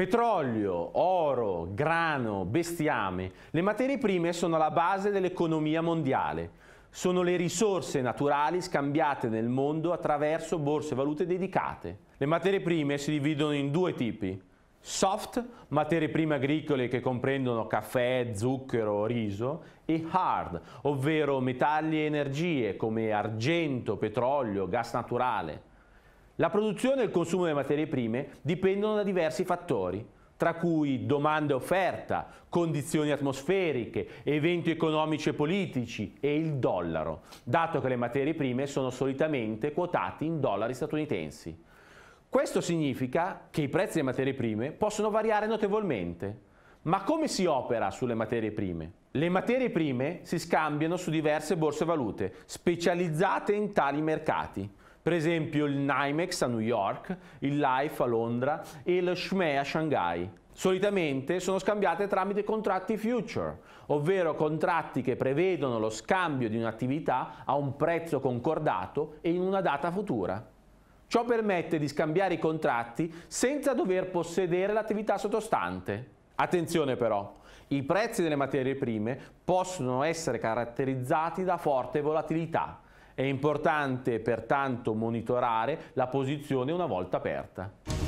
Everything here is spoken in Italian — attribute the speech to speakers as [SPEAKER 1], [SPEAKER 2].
[SPEAKER 1] Petrolio, oro, grano, bestiame, le materie prime sono la base dell'economia mondiale. Sono le risorse naturali scambiate nel mondo attraverso borse e valute dedicate. Le materie prime si dividono in due tipi. Soft, materie prime agricole che comprendono caffè, zucchero, riso, e hard, ovvero metalli e energie come argento, petrolio, gas naturale. La produzione e il consumo delle materie prime dipendono da diversi fattori, tra cui domanda e offerta, condizioni atmosferiche, eventi economici e politici e il dollaro, dato che le materie prime sono solitamente quotate in dollari statunitensi. Questo significa che i prezzi delle materie prime possono variare notevolmente. Ma come si opera sulle materie prime? Le materie prime si scambiano su diverse borse valute specializzate in tali mercati. Per esempio il NYMEX a New York, il LIFE a Londra e il SHME a Shanghai. Solitamente sono scambiate tramite contratti future, ovvero contratti che prevedono lo scambio di un'attività a un prezzo concordato e in una data futura. Ciò permette di scambiare i contratti senza dover possedere l'attività sottostante. Attenzione però, i prezzi delle materie prime possono essere caratterizzati da forte volatilità è importante pertanto monitorare la posizione una volta aperta.